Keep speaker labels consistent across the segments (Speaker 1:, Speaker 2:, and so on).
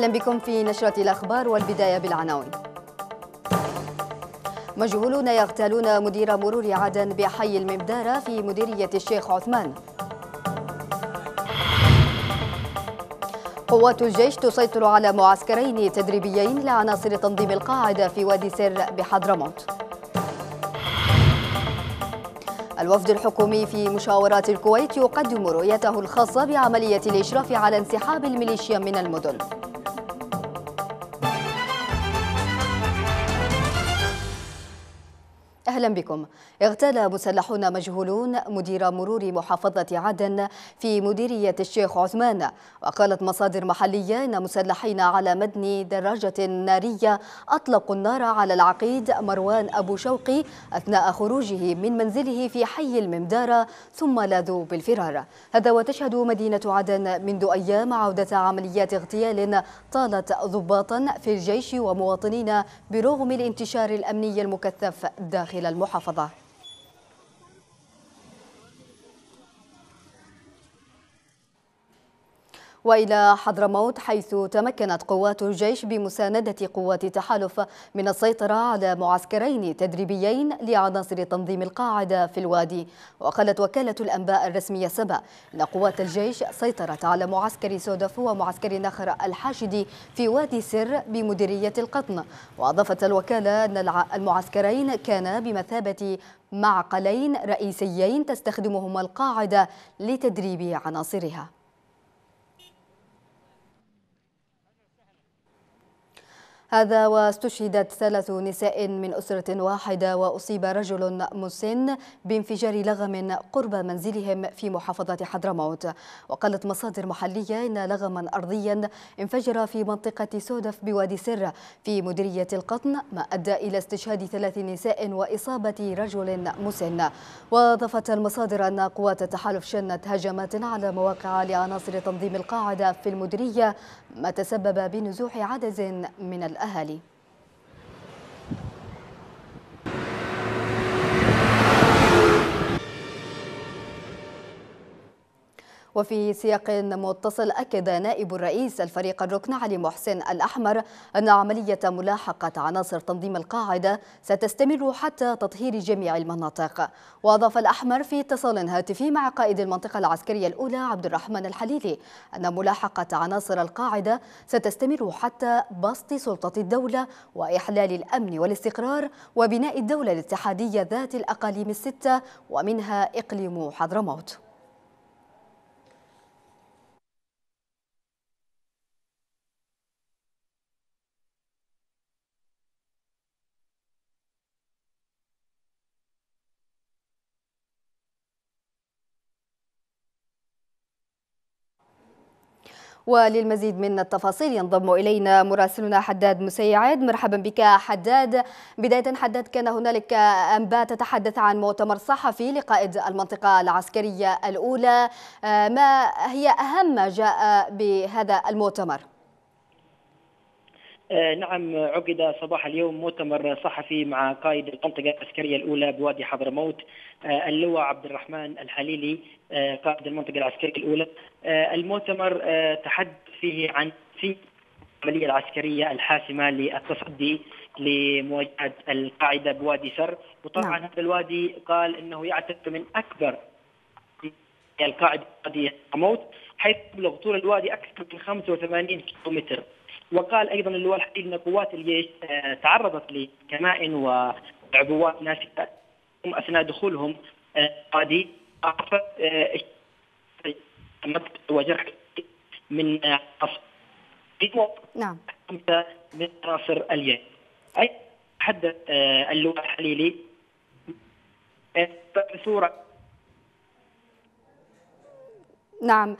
Speaker 1: أهلا بكم في نشرة الأخبار والبداية بالعناوين مجهولون يغتالون مدير مرور عدن بحي الممدارة في مديرية الشيخ عثمان قوات الجيش تسيطر على معسكرين تدريبيين لعناصر تنظيم القاعدة في وادي سر بحضرموت الوفد الحكومي في مشاورات الكويت يقدم رؤيته الخاصة بعملية الإشراف على انسحاب الميليشيا من المدن أهلا بكم اغتال مسلحون مجهولون مدير مرور محافظة عدن في مديرية الشيخ عثمان وقالت مصادر محلية أن مسلحين على متن دراجة نارية أطلقوا النار على العقيد مروان أبو شوقي أثناء خروجه من منزله في حي الممدارة ثم لاذوا بالفرار هذا وتشهد مدينة عدن منذ أيام عودة عمليات اغتيال طالت ضباطا في الجيش ومواطنين برغم الانتشار الأمني المكثف داخل إلى المحافظة وإلى حضرموت حيث تمكنت قوات الجيش بمساندة قوات تحالف من السيطرة على معسكرين تدريبيين لعناصر تنظيم القاعدة في الوادي وقالت وكالة الأنباء الرسمية سبا أن قوات الجيش سيطرت على معسكر سودف ومعسكر نخر الحاشدي في وادي سر بمديرية القطن وأضافت الوكالة أن المعسكرين كانا بمثابة معقلين رئيسيين تستخدمهما القاعدة لتدريب عناصرها هذا واستشهدت ثلاث نساء من أسرة واحدة وأصيب رجل مسن بانفجار لغم قرب منزلهم في محافظة حضرموت وقالت مصادر محلية إن لغما أرضيا انفجر في منطقة سودف بوادي سر في مديرية القطن ما أدى إلى استشهاد ثلاث نساء وإصابة رجل مسن وأضافت المصادر أن قوات التحالف شنت هجمات على مواقع لعناصر تنظيم القاعدة في المديرية ما تسبب بنزوح عدد من الأهالي وفي سياق متصل أكد نائب الرئيس الفريق الركن علي محسن الأحمر أن عملية ملاحقة عناصر تنظيم القاعدة ستستمر حتى تطهير جميع المناطق وأضاف الأحمر في اتصال هاتفي مع قائد المنطقة العسكرية الأولى عبد الرحمن الحليلي أن ملاحقة عناصر القاعدة ستستمر حتى بسط سلطة الدولة وإحلال الأمن والاستقرار وبناء الدولة الاتحادية ذات الأقاليم الستة ومنها إقليم حضرموت وللمزيد من التفاصيل ينضم إلينا مراسلنا حداد مسيعد مرحبا بك حداد بداية حداد كان هنالك أنباء تتحدث عن مؤتمر صحفي لقائد المنطقة العسكرية الأولى آه، ما هي أهم ما جاء بهذا المؤتمر؟
Speaker 2: آه، نعم عقد صباح اليوم مؤتمر صحفي مع قائد المنطقة العسكرية الأولى بوادي حضرموت آه، اللواء عبد الرحمن الحليلي آه، قائد المنطقه العسكريه الاولى آه، المؤتمر آه، تحدث فيه عن في العمليه العسكريه الحاسمه للتصدي لمواجهه القاعده بوادي سر وطبعا نعم. هذا الوادي قال انه يعتبر من اكبر القاعده بوادي موت حيث تبلغ طول الوادي اكثر من 85 كيلومتر وقال ايضا اللواء الحديد ان قوات الجيش تعرضت لكمائن وعبوات ناشئه اثناء دخولهم وادي وجرح من نعم من عناصر اليد اي تحدث اللواء الحليلي
Speaker 3: بصوره
Speaker 1: نعم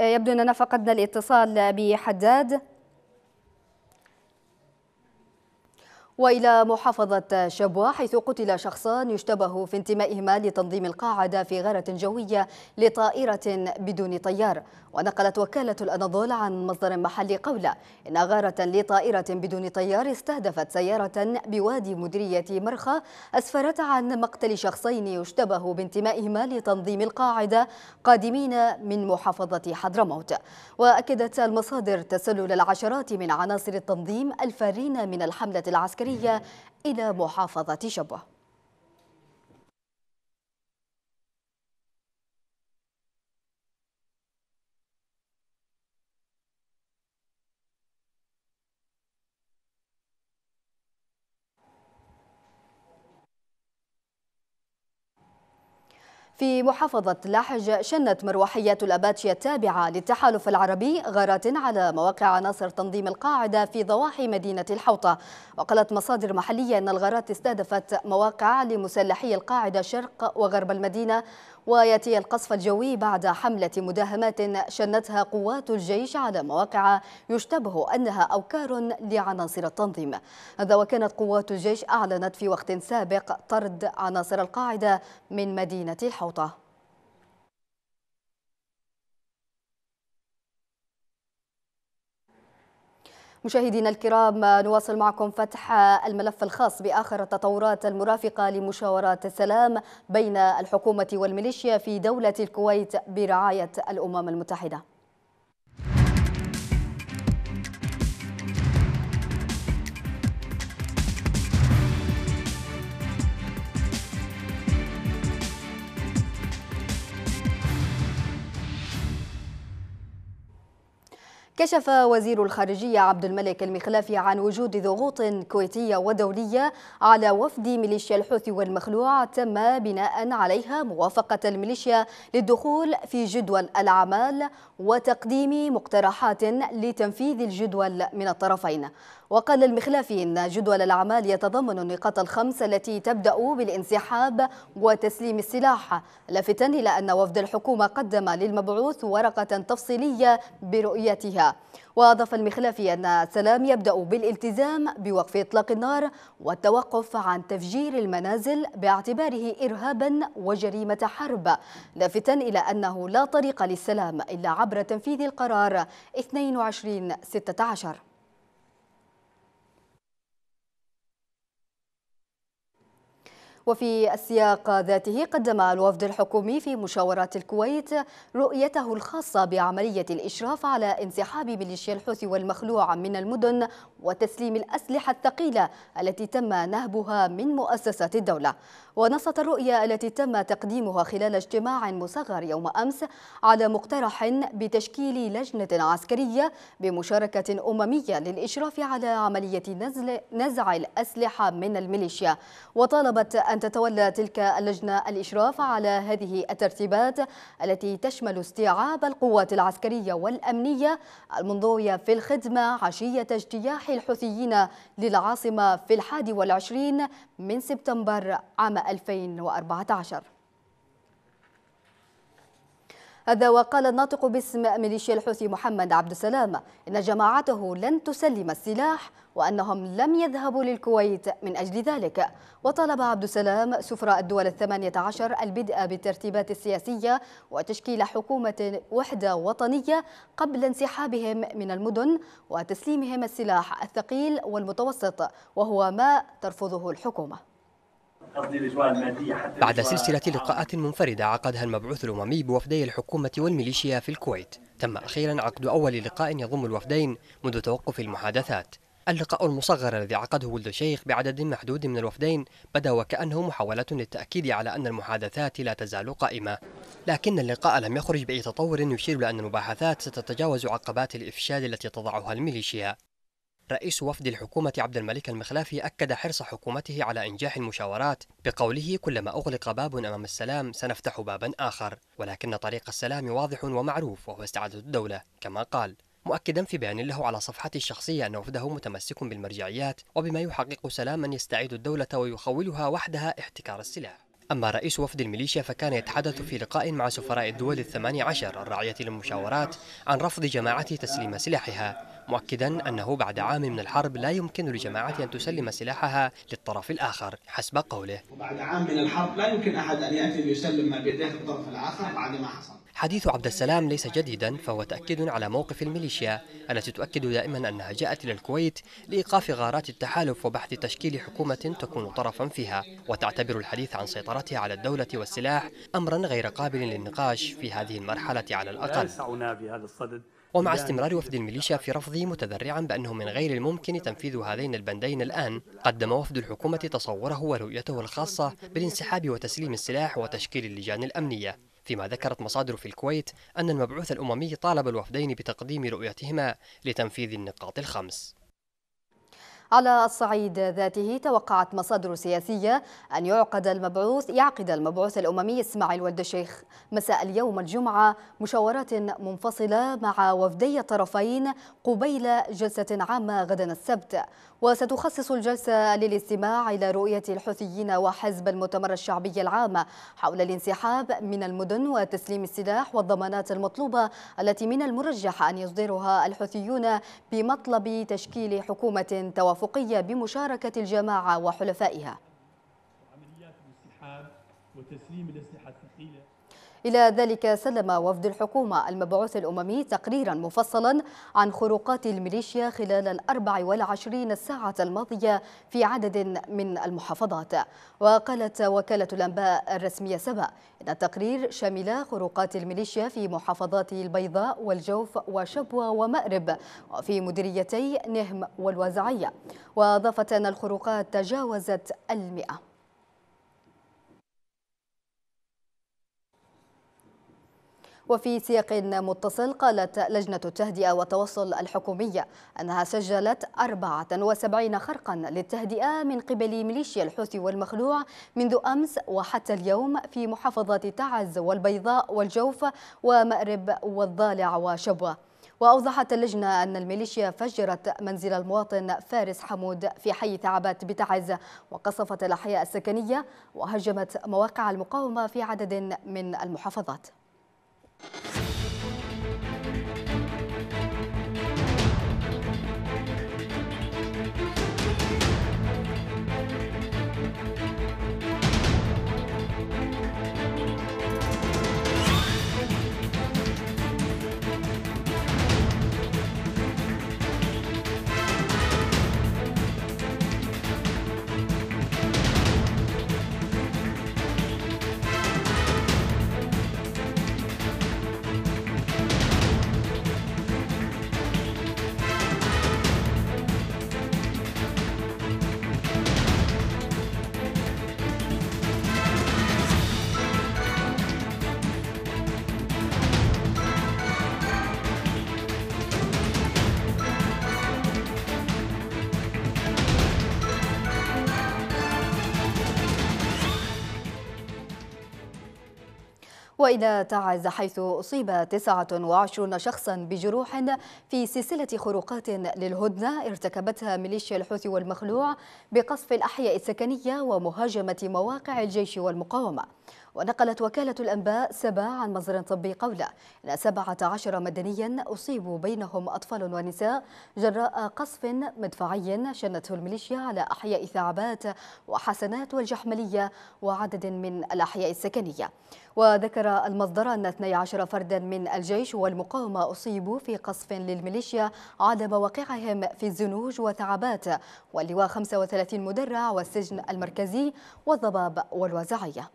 Speaker 1: يبدو اننا فقدنا الاتصال بحداد وإلى محافظة شبوة حيث قتل شخصان يشتبه في انتمائهما لتنظيم القاعدة في غارة جوية لطائرة بدون طيار ونقلت وكالة الأناضول عن مصدر محلي قوله إن غارة لطائرة بدون طيار استهدفت سيارة بوادي مديرية مرخى أسفرت عن مقتل شخصين يشتبه بانتمائهما لتنظيم القاعدة قادمين من محافظة حضرموت وأكدت المصادر تسلل العشرات من عناصر التنظيم الفارين من الحملة العسكرية إلى محافظة شبوه في محافظة لحج شنت مروحيات الأباتشي التابعة للتحالف العربي غارات على مواقع عناصر تنظيم القاعدة في ضواحي مدينة الحوطة وقالت مصادر محلية أن الغارات استهدفت مواقع لمسلحي القاعدة شرق وغرب المدينة ويأتي القصف الجوي بعد حملة مداهمات شنتها قوات الجيش على مواقع يشتبه أنها أوكار لعناصر التنظيم هذا وكانت قوات الجيش أعلنت في وقت سابق طرد عناصر القاعدة من مدينة الحوطه مشاهدينا الكرام نواصل معكم فتح الملف الخاص بآخر التطورات المرافقة لمشاورات السلام بين الحكومة والميليشيا في دولة الكويت برعاية الأمم المتحدة كشف وزير الخارجية عبد الملك المخلافي عن وجود ضغوط كويتية ودولية على وفد ميليشيا الحوثي والمخلوع تم بناء عليها موافقة الميليشيا للدخول في جدول الأعمال وتقديم مقترحات لتنفيذ الجدول من الطرفين وقال المخلافي إن جدول الأعمال يتضمن النقاط الخمس التي تبدأ بالانسحاب وتسليم السلاح لافتا إلى أن وفد الحكومة قدم للمبعوث ورقة تفصيلية برؤيتها وأضاف المخلافي أن السلام يبدأ بالالتزام بوقف إطلاق النار والتوقف عن تفجير المنازل باعتباره إرهابا وجريمة حرب لافتا إلى أنه لا طريق للسلام إلا عبر تنفيذ القرار 2216 وفي السياق ذاته قدم الوفد الحكومي في مشاورات الكويت رؤيته الخاصة بعملية الإشراف على انسحاب ميليشيا الحوثي والمخلوع من المدن وتسليم الأسلحة الثقيلة التي تم نهبها من مؤسسات الدولة ونصت الرؤية التي تم تقديمها خلال اجتماع مصغر يوم أمس على مقترح بتشكيل لجنة عسكرية بمشاركة أممية للإشراف على عملية نزل نزع الأسلحة من الميليشيا وطالبت أن تتولى تلك اللجنة الإشراف على هذه الترتيبات التي تشمل استيعاب القوات العسكرية والأمنية المنضوية في الخدمة عشية اجتياح الحوثيين للعاصمة في الحادي والعشرين من سبتمبر عام 2014 هذا وقال الناطق باسم ميليشيا الحوثي محمد عبد السلام إن جماعته لن تسلم السلاح وأنهم لم يذهبوا للكويت من أجل ذلك وطلب عبد السلام سفراء الدول الثمانية عشر البدء بالترتيبات السياسية وتشكيل حكومة وحدة وطنية قبل انسحابهم من المدن وتسليمهم السلاح الثقيل والمتوسط وهو ما ترفضه الحكومة
Speaker 4: بعد سلسلة لقاءات منفردة عقدها المبعوث الأممي بوفدي الحكومة والميليشيا في الكويت تم أخيرا عقد أول لقاء يضم الوفدين منذ توقف المحادثات اللقاء المصغر الذي عقده ولد الشيخ بعدد محدود من الوفدين بدا وكأنه محاولة للتأكيد على أن المحادثات لا تزال قائمة لكن اللقاء لم يخرج بأي تطور يشير لأن المباحثات ستتجاوز عقبات الإفشال التي تضعها الميليشيا رئيس وفد الحكومة عبد الملك المخلافي أكد حرص حكومته على إنجاح المشاورات بقوله كلما أغلق باب أمام السلام سنفتح بابا آخر ولكن طريق السلام واضح ومعروف وهو استعادة الدولة كما قال مؤكدا في بيان له على صفحته الشخصية أن وفده متمسك بالمرجعيات وبما يحقق سلاما يستعيد الدولة ويخولها وحدها احتكار السلاح أما رئيس وفد الميليشيا فكان يتحدث في لقاء مع سفراء الدول الثماني عشر الراعية للمشاورات عن رفض جماعته تسليم سلاحها مؤكدا أنه بعد عام من الحرب لا يمكن لجماعة أن تسلم سلاحها للطرف الآخر حسب قوله وبعد
Speaker 2: عام من الحرب لا يمكن أحد أن يأتي ليسلم ما بيديه الطرف الآخر بعد ما حصل
Speaker 4: حديث عبد السلام ليس جديدا فهو تأكيد على موقف الميليشيا التي تؤكد دائما أنها جاءت إلى الكويت لإيقاف غارات التحالف وبحث تشكيل حكومة تكون طرفا فيها وتعتبر الحديث عن سيطرتها على الدولة والسلاح أمرا غير قابل للنقاش في هذه المرحلة على الأقل لا
Speaker 5: يسعنا بهذا الصدد ومع استمرار
Speaker 4: وفد الميليشيا في رفضه متذرعا بأنه من غير الممكن تنفيذ هذين البندين الآن قدم وفد الحكومة تصوره ورؤيته الخاصة بالانسحاب وتسليم السلاح وتشكيل اللجان الأمنية فيما ذكرت مصادر في الكويت أن المبعوث الأممي طالب الوفدين بتقديم رؤيتهما لتنفيذ النقاط الخمس
Speaker 1: على الصعيد ذاته توقعت مصادر سياسية أن يعقد المبعوث يعقد المبعوث الأممي إسماعيل ولد الشيخ مساء اليوم الجمعة مشاورات منفصلة مع وفدي الطرفين قبيل جلسة عامة غدا السبت وستخصص الجلسة للاستماع إلى رؤية الحوثيين وحزب المؤتمر الشعبي العام حول الانسحاب من المدن وتسليم السلاح والضمانات المطلوبة التي من المرجح أن يصدرها الحوثيون بمطلب تشكيل حكومة توافقية التوافقية بمشاركة الجماعة وحلفائها عمليات
Speaker 4: الاستحام وتسليم الأسلحة
Speaker 1: إلى ذلك سلم وفد الحكومة المبعوث الأممي تقريرا مفصلا عن خروقات الميليشيا خلال الأربع والعشرين ساعة الماضية في عدد من المحافظات وقالت وكالة الأنباء الرسمية سبا إن التقرير شمل خروقات الميليشيا في محافظات البيضاء والجوف وشبوة ومأرب وفي مديريتي نهم والوازعية وأضافت أن الخروقات تجاوزت المئة وفي سياق متصل قالت لجنة التهدئة والتوصل الحكومية أنها سجلت 74 خرقا للتهدئة من قبل ميليشيا الحوثي والمخلوع منذ أمس وحتى اليوم في محافظات تعز والبيضاء والجوف ومأرب والضالع وشبوة وأوضحت اللجنة أن الميليشيا فجرت منزل المواطن فارس حمود في حي ثعبات بتعز وقصفت الأحياء السكنية وهجمت مواقع المقاومة في عدد من المحافظات Thank you وإلى تعز حيث أصيب 29 شخصا بجروح في سلسلة خروقات للهدنة ارتكبتها ميليشيا الحوثي والمخلوع بقصف الأحياء السكنية ومهاجمة مواقع الجيش والمقاومة ونقلت وكالة الأنباء سبا عن مصدر طبي قوله أن 17 مدنيا أصيبوا بينهم أطفال ونساء جراء قصف مدفعي شنته الميليشيا على أحياء ثعبات وحسنات والجحملية وعدد من الأحياء السكنية وذكر المصدر أن 12 فردا من الجيش والمقاومة أصيبوا في قصف للميليشيا على مواقعهم في الزنوج وثعبات واللواء 35 مدرع والسجن المركزي والضباب والوزعيه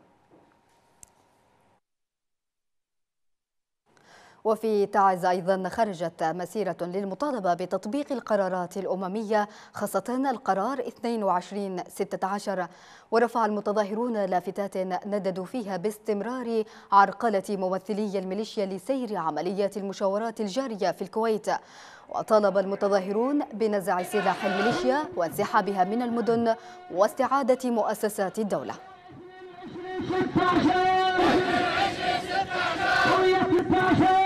Speaker 1: وفي تعز أيضا خرجت مسيرة للمطالبة بتطبيق القرارات الأممية خاصة القرار 2216 ورفع المتظاهرون لافتات نددوا فيها باستمرار عرقلة ممثلي الميليشيا لسير عمليات المشاورات الجارية في الكويت وطالب المتظاهرون بنزع سلاح الميليشيا وانسحابها من المدن واستعادة مؤسسات الدولة ويا 16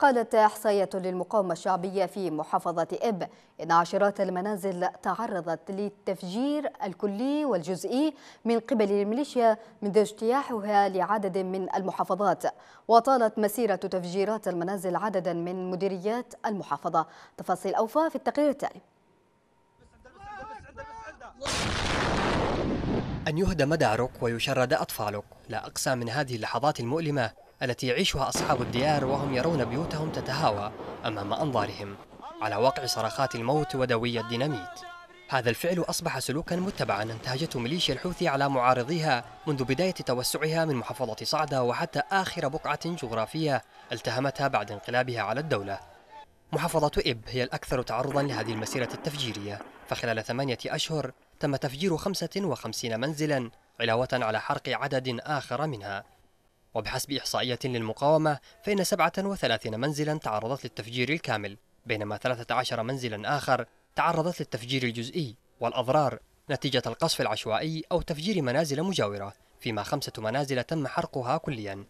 Speaker 1: قالت إحصائية للمقاومة الشعبية في محافظة إب إن عشرات المنازل تعرضت للتفجير الكلي والجزئي من قبل الميليشيا منذ اجتياحها لعدد من المحافظات وطالت مسيرة تفجيرات المنازل عددا من مديريات المحافظة تفاصيل أوفى في التقرير التالي
Speaker 4: أن يهدم دارك ويشرد أطفالك لا أقسى من هذه اللحظات المؤلمة التي يعيشها أصحاب الديار وهم يرون بيوتهم تتهاوى أمام أنظارهم على وقع صرخات الموت ودوي الديناميت هذا الفعل أصبح سلوكا متبعا انتهجته ميليشيا الحوثي على معارضيها منذ بداية توسعها من محافظة صعدة وحتى آخر بقعة جغرافية التهمتها بعد انقلابها على الدولة محافظة إب هي الأكثر تعرضا لهذه المسيرة التفجيرية فخلال ثمانية أشهر تم تفجير 55 منزلا علاوة على حرق عدد آخر منها وبحسب إحصائية للمقاومة فإن 37 منزلا تعرضت للتفجير الكامل بينما 13 منزلا آخر تعرضت للتفجير الجزئي والأضرار نتيجة القصف العشوائي أو تفجير منازل مجاورة فيما خمسة منازل تم حرقها كليا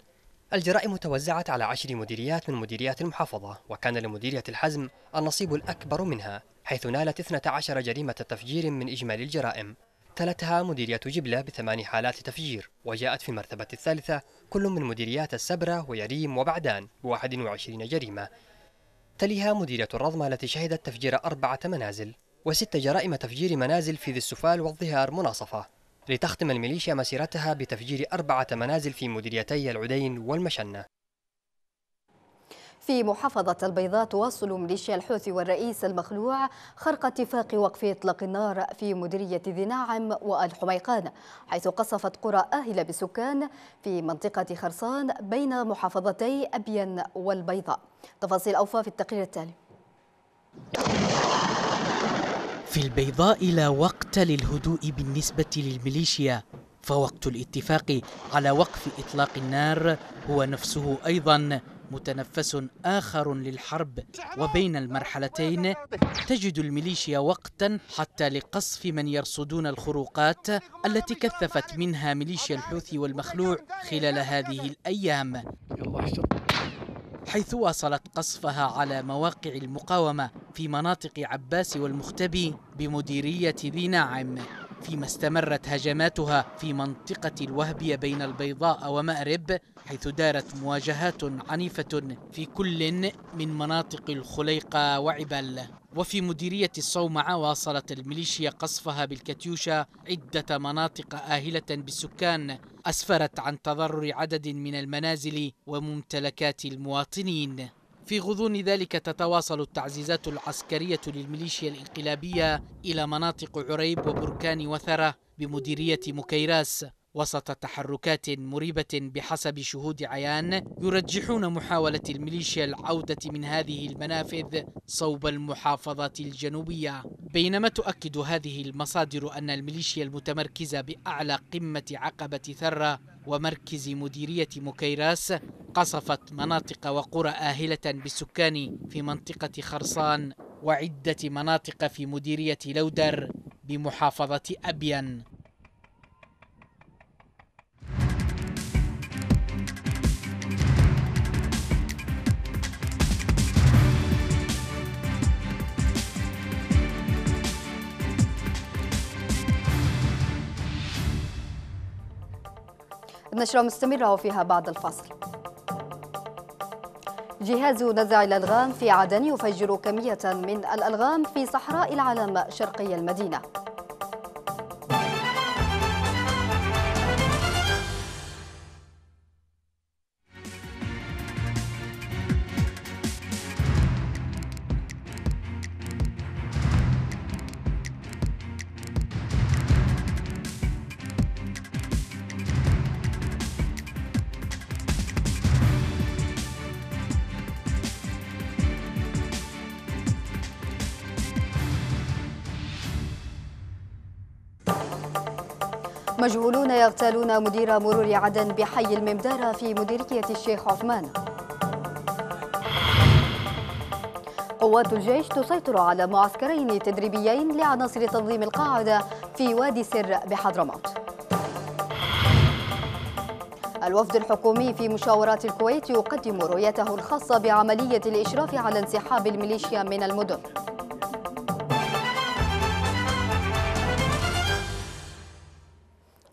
Speaker 4: الجرائم توزعت على عشر مديريات من مديريات المحافظة وكان لمديرية الحزم النصيب الأكبر منها حيث نالت 12 جريمة تفجير من إجمالي الجرائم تلتها مديرية جبلة بثمان حالات تفجير وجاءت في المرتبة الثالثة كل من مديريات السبرة ويريم وبعدان بواحد وعشرين جريمة تليها مديرية الرضمة التي شهدت تفجير أربعة منازل وست جرائم تفجير منازل في ذي السفال والظهار مناصفة لتختم الميليشيا مسيرتها بتفجير أربعة منازل في مديريتي العدين والمشنة
Speaker 1: في محافظة البيضاء تواصل ميليشيا الحوثي والرئيس المخلوع خرق اتفاق وقف إطلاق النار في مديرية ذي ناعم والحميقان حيث قصفت قرى آهلة بسكان في منطقة خرصان بين محافظتي أبين والبيضاء تفاصيل أوفى في التقرير التالي
Speaker 2: في البيضاء لا وقت للهدوء بالنسبة للميليشيا فوقت الاتفاق على وقف إطلاق النار هو نفسه أيضا متنفس آخر للحرب وبين المرحلتين تجد الميليشيا وقتا حتى لقصف من يرصدون الخروقات التي كثفت منها ميليشيا الحوثي والمخلوع خلال هذه الأيام حيث واصلت قصفها على مواقع المقاومة في مناطق عباس والمختبي بمديرية ذي ناعم فيما استمرت هجماتها في منطقة الوهبية بين البيضاء ومأرب حيث دارت مواجهات عنيفة في كل من مناطق الخليقة وعبال وفي مديرية الصومعة واصلت الميليشيا قصفها بالكتيوشا عدة مناطق آهلة بالسكان أسفرت عن تضرر عدد من المنازل وممتلكات المواطنين في غضون ذلك تتواصل التعزيزات العسكرية للميليشيا الانقلابية إلى مناطق عريب وبركان وثرة بمديرية مكيراس وسط تحركات مريبة بحسب شهود عيان يرجحون محاولة الميليشيا العودة من هذه المنافذ صوب المحافظات الجنوبية بينما تؤكد هذه المصادر أن الميليشيا المتمركزة بأعلى قمة عقبة ثرة ومركز مديرية مكيراس قصفت مناطق وقرى آهلة بالسكان في منطقة خرصان وعدة مناطق في مديرية لودر بمحافظة أبين
Speaker 1: نشرة مستمرة وفيها بعد الفصل جهاز نزع الألغام في عدن يفجر كمية من الألغام في صحراء العلم شرقي المدينة مجهولون يغتالون مدير مرور عدن بحي الممدارة في مديرية الشيخ عثمان قوات الجيش تسيطر على معسكرين تدريبيين لعناصر تنظيم القاعدة في وادي سر بحضرموت الوفد الحكومي في مشاورات الكويت يقدم رؤيته الخاصة بعملية الإشراف على انسحاب الميليشيا من المدن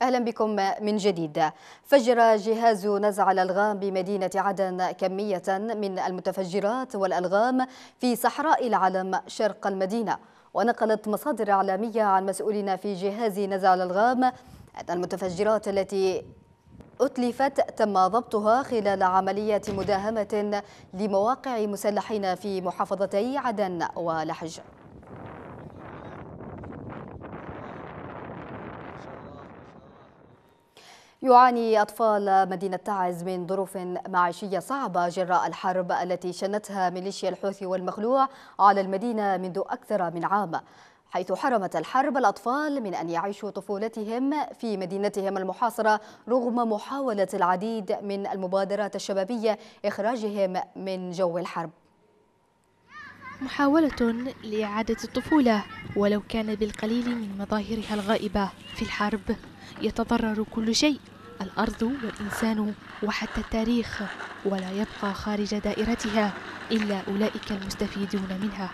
Speaker 1: أهلا بكم من جديد فجر جهاز نزع الألغام بمدينة عدن كمية من المتفجرات والألغام في صحراء العلم شرق المدينة ونقلت مصادر إعلامية عن مسؤولين في جهاز نزع الألغام أن المتفجرات التي أتلفت تم ضبطها خلال عملية مداهمة لمواقع مسلحين في محافظتي عدن ولحج يعاني أطفال مدينة تعز من ظروف معيشية صعبة جراء الحرب التي شنتها ميليشيا الحوثي والمخلوع على المدينة منذ أكثر من عام حيث حرمت الحرب الأطفال من أن يعيشوا طفولتهم في مدينتهم المحاصرة رغم محاولة العديد من المبادرات الشبابية إخراجهم من جو الحرب
Speaker 5: محاولة لإعادة الطفولة ولو كان بالقليل من مظاهرها الغائبة في الحرب يتضرر كل شيء الأرض والإنسان وحتى التاريخ ولا يبقى خارج دائرتها إلا أولئك المستفيدون منها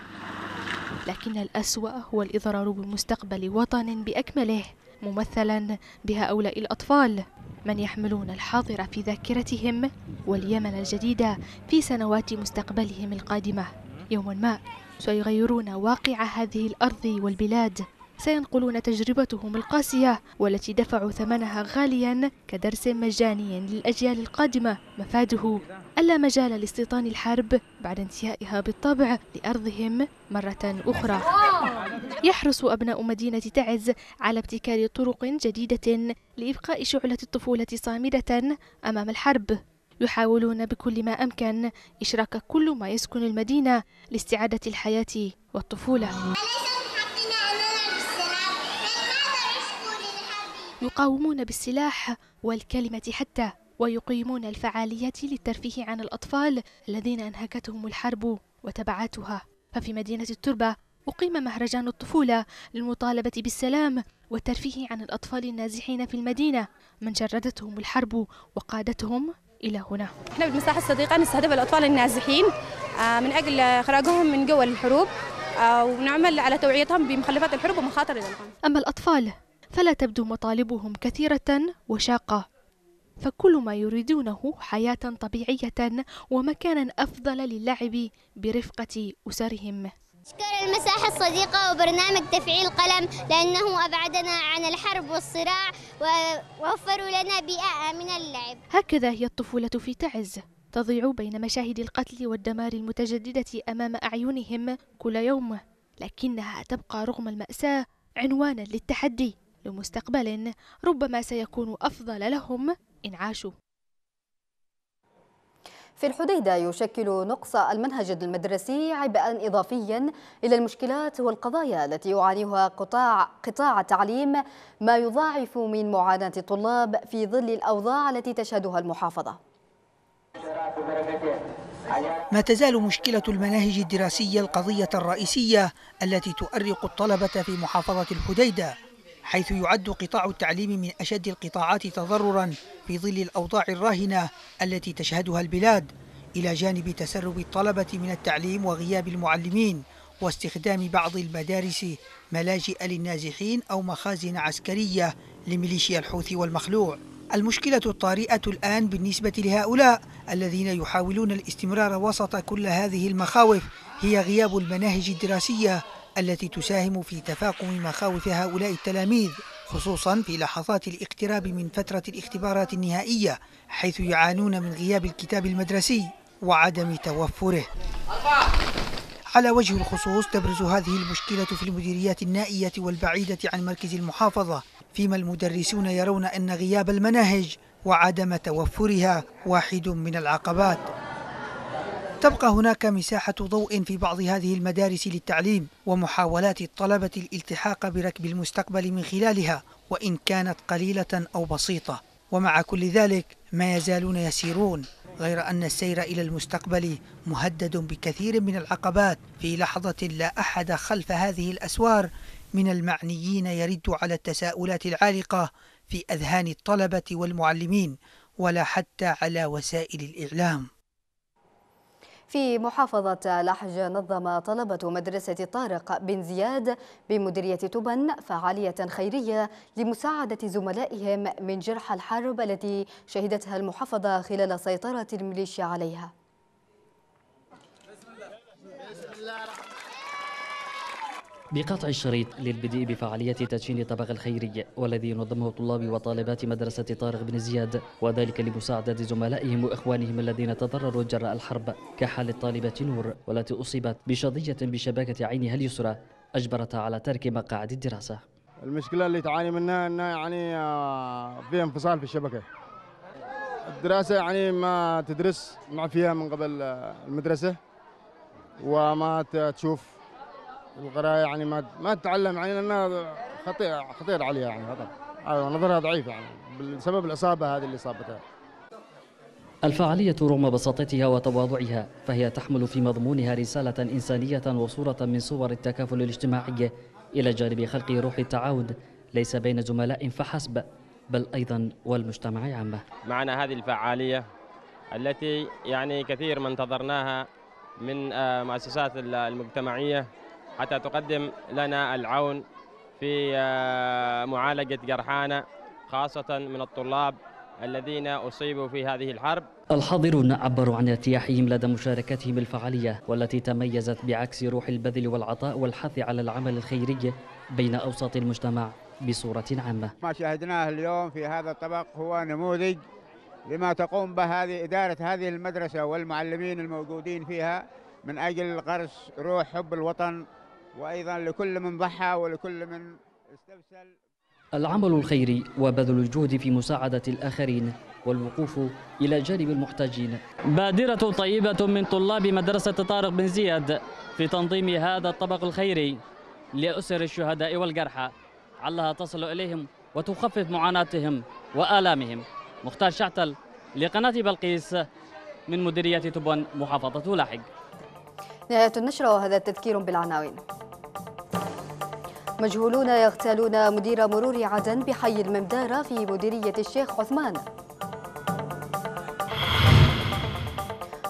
Speaker 5: لكن الأسوأ هو الإضرار بمستقبل وطن بأكمله ممثلا بهؤلاء الأطفال من يحملون الحاضر في ذاكرتهم واليمن الجديد في سنوات مستقبلهم القادمة يوما ما سيغيرون واقع هذه الأرض والبلاد سينقلون تجربتهم القاسية والتي دفعوا ثمنها غاليا كدرس مجاني للأجيال القادمة مفاده ألا مجال لاستيطان الحرب بعد انتهائها بالطبع لأرضهم مرة أخرى يحرص أبناء مدينة تعز على ابتكار طرق جديدة لإبقاء شعلة الطفولة صامدة أمام الحرب يحاولون بكل ما أمكن إشراك كل ما يسكن المدينة لاستعادة الحياة والطفولة يقاومون بالسلاح والكلمة حتى ويقيمون الفعاليات للترفيه عن الأطفال الذين أنهكتهم الحرب وتبعاتها ففي مدينة التربة أقيم مهرجان الطفولة للمطالبة بالسلام والترفيه عن الأطفال النازحين في المدينة من جردتهم الحرب وقادتهم إلى هنا احنا بالمساحة الصديقة نستهدف الأطفال النازحين آه، من أجل إخراجهم من قوى الحروب آه، ونعمل على توعيتهم بمخلفات الحروب ومخاطر الألغام أما الأطفال فلا تبدو مطالبهم كثيرة وشاقة فكل ما يريدونه حياة طبيعية ومكانا أفضل للعب برفقة أسرهم أشكر المساحة الصديقة وبرنامج تفعيل القلم لأنه أبعدنا عن الحرب والصراع ووفروا لنا بيئة آمنة للعب هكذا هي الطفولة في تعز تضيع بين مشاهد القتل والدمار المتجددة أمام أعينهم كل يوم لكنها تبقى رغم المأساة عنوانا للتحدي لمستقبل ربما سيكون أفضل لهم إن عاشوا
Speaker 1: في الحديدة يشكل نقص المنهج المدرسي عبئا إضافيا إلى المشكلات والقضايا التي يعانيها قطاع قطاع التعليم ما يضاعف من معاناة الطلاب في ظل الأوضاع التي تشهدها المحافظة ما تزال مشكلة المناهج الدراسية القضية
Speaker 6: الرئيسية التي تؤرق الطلبة في محافظة الحديدة حيث يعد قطاع التعليم من أشد القطاعات تضررا في ظل الأوضاع الراهنة التي تشهدها البلاد إلى جانب تسرب الطلبة من التعليم وغياب المعلمين واستخدام بعض المدارس ملاجئ للنازحين أو مخازن عسكرية لميليشيا الحوثي والمخلوع المشكلة الطارئة الآن بالنسبة لهؤلاء الذين يحاولون الاستمرار وسط كل هذه المخاوف هي غياب المناهج الدراسية التي تساهم في تفاقم مخاوف هؤلاء التلاميذ خصوصا في لحظات الاقتراب من فترة الاختبارات النهائية حيث يعانون من غياب الكتاب المدرسي وعدم توفره على وجه الخصوص تبرز هذه المشكلة في المديريات النائية والبعيدة عن مركز المحافظة فيما المدرسون يرون أن غياب المناهج وعدم توفرها واحد من العقبات تبقى هناك مساحة ضوء في بعض هذه المدارس للتعليم ومحاولات الطلبة الالتحاق بركب المستقبل من خلالها وإن كانت قليلة أو بسيطة ومع كل ذلك ما يزالون يسيرون غير أن السير إلى المستقبل مهدد بكثير من العقبات في لحظة لا أحد خلف هذه الأسوار من المعنيين يرد على التساؤلات العالقة في أذهان الطلبة والمعلمين ولا حتى على وسائل الإعلام
Speaker 1: في محافظة لحج نظم طلبة مدرسة طارق بن زياد بمديرية تبن فعالية خيرية لمساعدة زملائهم من جرحى الحرب التي شهدتها المحافظة خلال سيطرة الميليشيا عليها
Speaker 3: بسم الله. بسم الله بقطع الشريط للبدء بفعالية تدشين الطبق الخيري والذي ينظمه طلاب وطالبات مدرسة طارق بن زياد وذلك لمساعدة زملائهم وإخوانهم الذين تضرروا جراء الحرب كحال الطالبة نور والتي أصيبت بشظية بشبكة عينها اليسرى أجبرتها على ترك مقاعد الدراسة
Speaker 5: المشكلة اللي تعاني منها أنها يعني آه، في انفصال في الشبكة الدراسة يعني ما تدرس ما فيها من قبل آه، المدرسة وما تشوف القراءة يعني ما ما تتعلم يعني لأنها خطير خطير عليها يعني هذا نظرها ضعيف يعني بسبب الإصابة هذه اللي صابتها
Speaker 3: الفعالية رغم بساطتها وتواضعها فهي تحمل في مضمونها رسالة إنسانية وصورة من صور التكافل الاجتماعي إلى جانب خلق روح التعاون ليس بين زملاء فحسب بل أيضا والمجتمع عامة
Speaker 4: معنا هذه الفعالية التي يعني كثير ما انتظرناها من آه، مؤسسات المجتمعية حتى تقدم لنا العون في آه، معالجة جرحانا خاصة من الطلاب الذين أصيبوا في هذه الحرب
Speaker 3: الحاضرون عبروا عن ارتياحهم لدى مشاركتهم الفعالية والتي تميزت بعكس روح البذل والعطاء والحث على العمل الخيري بين أوساط المجتمع بصورة عامة
Speaker 1: ما شاهدناه اليوم في هذا الطبق هو نموذج لما تقوم به هذه إدارة هذه المدرسة والمعلمين الموجودين فيها من أجل غرس روح حب الوطن وأيضا لكل من ضحى ولكل من استبسل
Speaker 3: العمل الخيري وبذل الجهد في مساعدة الآخرين والوقوف إلى جانب المحتاجين بادرة طيبة من طلاب مدرسة طارق بن زياد في تنظيم هذا الطبق الخيري لأسر الشهداء والجرحى علها تصل إليهم وتخفف معاناتهم وآلامهم مختار شعتل لقناة بلقيس من مديرية تبون محافظة لاحق
Speaker 1: نهاية النشرة وهذا تذكير بالعناوين مجهولون يغتالون مدير مرور عدن بحي الممدارة في مديرية الشيخ عثمان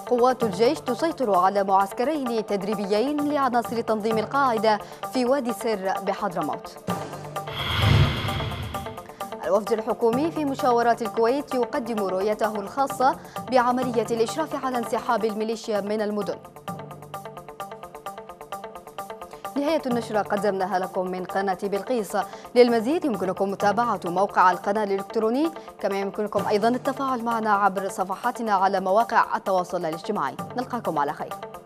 Speaker 1: قوات الجيش تسيطر على معسكرين تدريبيين لعناصر تنظيم القاعدة في وادي سر بحضرموت الوفد الحكومي في مشاورات الكويت يقدم رؤيته الخاصة بعملية الإشراف على انسحاب الميليشيا من المدن نهاية النشرة قدمناها لكم من قناة بلقيس للمزيد يمكنكم متابعة موقع القناة الإلكتروني كما يمكنكم أيضا التفاعل معنا عبر صفحاتنا على مواقع التواصل الاجتماعي نلقاكم على خير